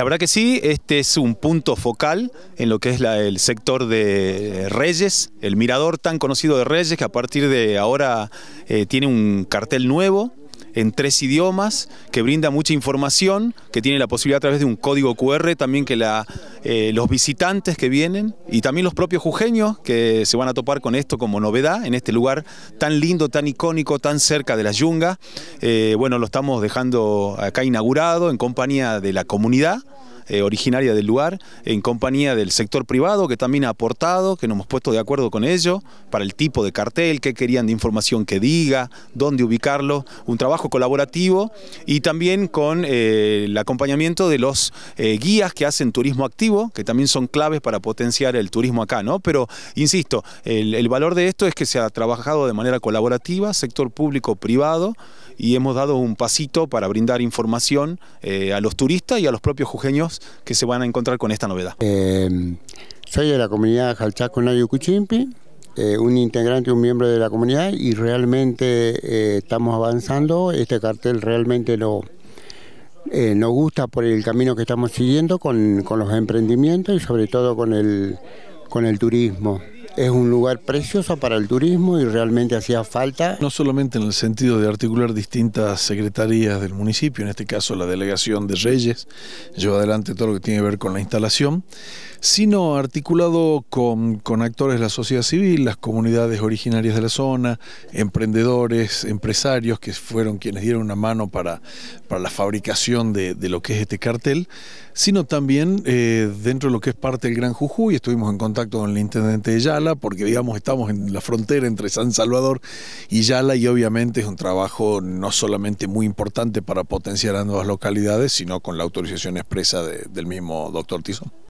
La verdad que sí, este es un punto focal en lo que es el sector de Reyes, el mirador tan conocido de Reyes, que a partir de ahora eh, tiene un cartel nuevo en tres idiomas, que brinda mucha información, que tiene la posibilidad a través de un código QR también que eh, los visitantes que vienen y también los propios jujeños que se van a topar con esto como novedad en este lugar tan lindo, tan icónico, tan cerca de la yungas. Eh, bueno, lo estamos dejando acá inaugurado en compañía de la comunidad. Eh, originaria del lugar, en compañía del sector privado que también ha aportado, que nos hemos puesto de acuerdo con ello, para el tipo de cartel, que querían de información que diga, dónde ubicarlo, un trabajo colaborativo y también con eh, el acompañamiento de los eh, guías que hacen turismo activo, que también son claves para potenciar el turismo acá, ¿no? Pero, insisto, el, valor de esto es que se ha trabajado de manera colaborativa, sector público-privado, y hemos dado un pasito para brindar información a los turistas y a los propios jujeños que se van a encontrar con esta novedad? Eh, soy de la comunidad Jalchaco Nayo Cuchimpi, eh, un integrante, un miembro de la comunidad y realmente eh, estamos avanzando. Este cartel realmente nos gusta por el camino que estamos siguiendo con, los emprendimientos y sobre todo con el turismo. Es un lugar precioso para el turismo y realmente hacía falta. No solamente en el sentido de articular distintas secretarías del municipio, en este caso la delegación de Reyes, lleva adelante todo lo que tiene que ver con la instalación, sino articulado con, actores de la sociedad civil, las comunidades originarias de la zona, emprendedores, empresarios que fueron quienes dieron una mano para, para la fabricación de, lo que es este cartel, sino también eh, dentro de lo que es parte del Gran Jujuy, estuvimos en contacto con el intendente de Yala, porque digamos estamos en la frontera entre San Salvador y Yala y obviamente es un trabajo no solamente muy importante para potenciar a nuevas localidades, sino con la autorización expresa del mismo doctor Tizón.